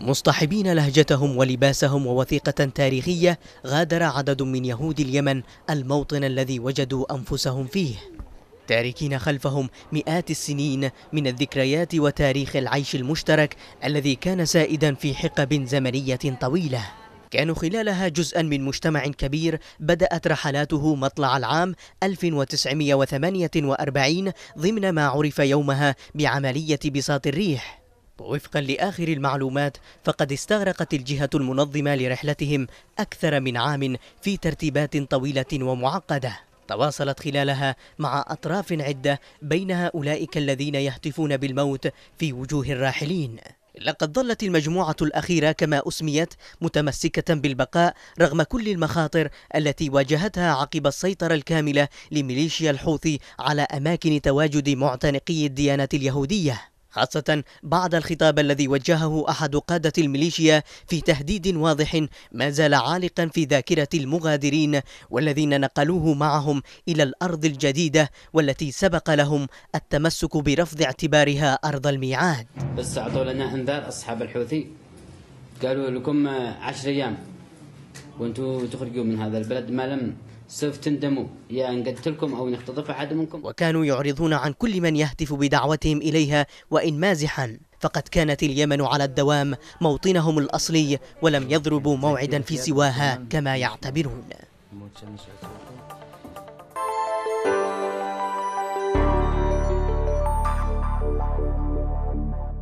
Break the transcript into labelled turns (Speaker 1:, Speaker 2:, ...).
Speaker 1: مصطحبين لهجتهم ولباسهم ووثيقة تاريخية غادر عدد من يهود اليمن الموطن الذي وجدوا أنفسهم فيه تاركين خلفهم مئات السنين من الذكريات وتاريخ العيش المشترك الذي كان سائدا في حقب زمنية طويلة كانوا خلالها جزءا من مجتمع كبير بدأت رحلاته مطلع العام 1948 ضمن ما عرف يومها بعملية بساط الريح ووفقا لآخر المعلومات فقد استغرقت الجهة المنظمة لرحلتهم أكثر من عام في ترتيبات طويلة ومعقدة تواصلت خلالها مع أطراف عدة بين هؤلاء الذين يهتفون بالموت في وجوه الراحلين لقد ظلت المجموعة الأخيرة كما أسميت متمسكة بالبقاء رغم كل المخاطر التي واجهتها عقب السيطرة الكاملة لميليشيا الحوثي على أماكن تواجد معتنقي الديانة اليهودية خاصة بعد الخطاب الذي وجهه أحد قادة الميليشيا في تهديد واضح ما زال عالقا في ذاكرة المغادرين والذين نقلوه معهم إلى الأرض الجديدة والتي سبق لهم التمسك برفض اعتبارها أرض الميعاد
Speaker 2: بس أعطوا لنا انذار أصحاب الحوثي قالوا لكم عشر أيام وانتم تخرجوا من هذا البلد ما لم سوف تندموا يا ان قتلكم او نختطف احد منكم
Speaker 1: وكانوا يعرضون عن كل من يهتف بدعوتهم اليها وان مازحا فقد كانت اليمن على الدوام موطنهم الاصلي ولم يضربوا موعدا في سواها كما يعتبرون